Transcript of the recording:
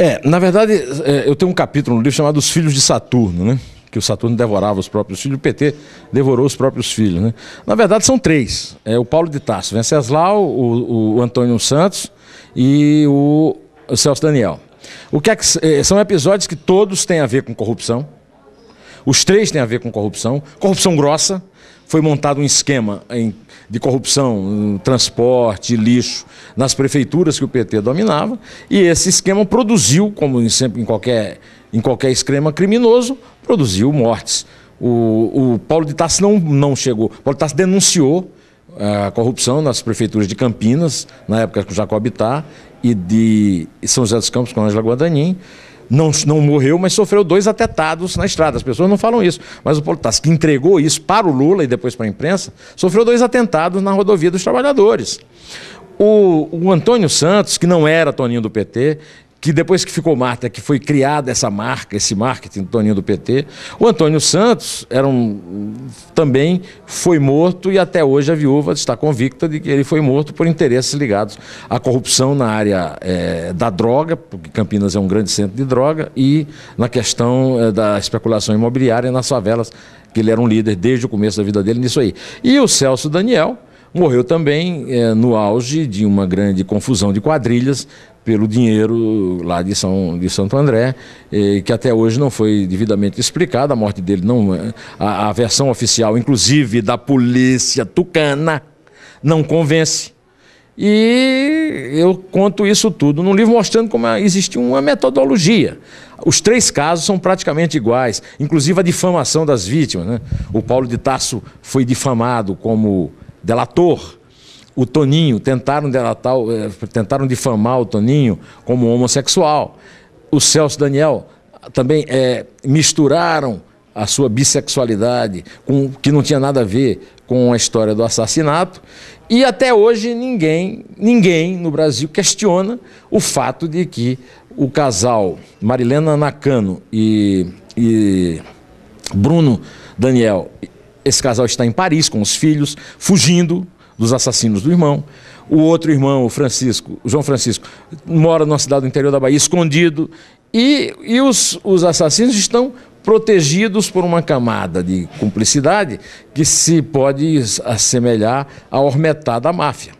É, na verdade, é, eu tenho um capítulo no livro chamado Os Filhos de Saturno, né? Que o Saturno devorava os próprios filhos, o PT devorou os próprios filhos, né? Na verdade, são três: é o Paulo de Tarso, Venceslau, o, o Antônio Santos e o, o Celso Daniel. O que, é que é, são episódios que todos têm a ver com corrupção. Os três têm a ver com corrupção, corrupção grossa, foi montado um esquema em, de corrupção hum, transporte, lixo, nas prefeituras que o PT dominava, e esse esquema produziu, como em, sempre em qualquer, em qualquer esquema criminoso, produziu mortes. O, o Paulo de Tassi não, não chegou, Paulo de Tassi denunciou eh, a corrupção nas prefeituras de Campinas, na época com Jacob Bittar, e de São José dos Campos com Angela Guadagnini, não, não morreu, mas sofreu dois atentados na estrada. As pessoas não falam isso. Mas o Paulo tá, que entregou isso para o Lula e depois para a imprensa, sofreu dois atentados na rodovia dos trabalhadores. O, o Antônio Santos, que não era Toninho do PT, que depois que ficou marca, que foi criada essa marca, esse marketing do Toninho do PT, o Antônio Santos era um, também foi morto e até hoje a viúva está convicta de que ele foi morto por interesses ligados à corrupção na área é, da droga, porque Campinas é um grande centro de droga, e na questão é, da especulação imobiliária nas favelas, que ele era um líder desde o começo da vida dele nisso aí. E o Celso Daniel, morreu também é, no auge de uma grande confusão de quadrilhas pelo dinheiro lá de, São, de Santo André, eh, que até hoje não foi devidamente explicada, a morte dele não. É, a, a versão oficial, inclusive da polícia tucana, não convence. E eu conto isso tudo num livro mostrando como existe uma metodologia. Os três casos são praticamente iguais, inclusive a difamação das vítimas. Né? O Paulo de Tarso foi difamado como delator o Toninho, tentaram delatar, eh, tentaram difamar o Toninho como homossexual. O Celso Daniel também é, misturaram a sua bissexualidade, com, que não tinha nada a ver com a história do assassinato. E até hoje ninguém, ninguém no Brasil questiona o fato de que o casal Marilena Nakano e, e Bruno Daniel, esse casal está em Paris com os filhos, fugindo dos assassinos do irmão. O outro irmão, o Francisco, o João Francisco, mora numa cidade do interior da Bahia, escondido. E, e os, os assassinos estão protegidos por uma camada de cumplicidade que se pode assemelhar à ormetada máfia.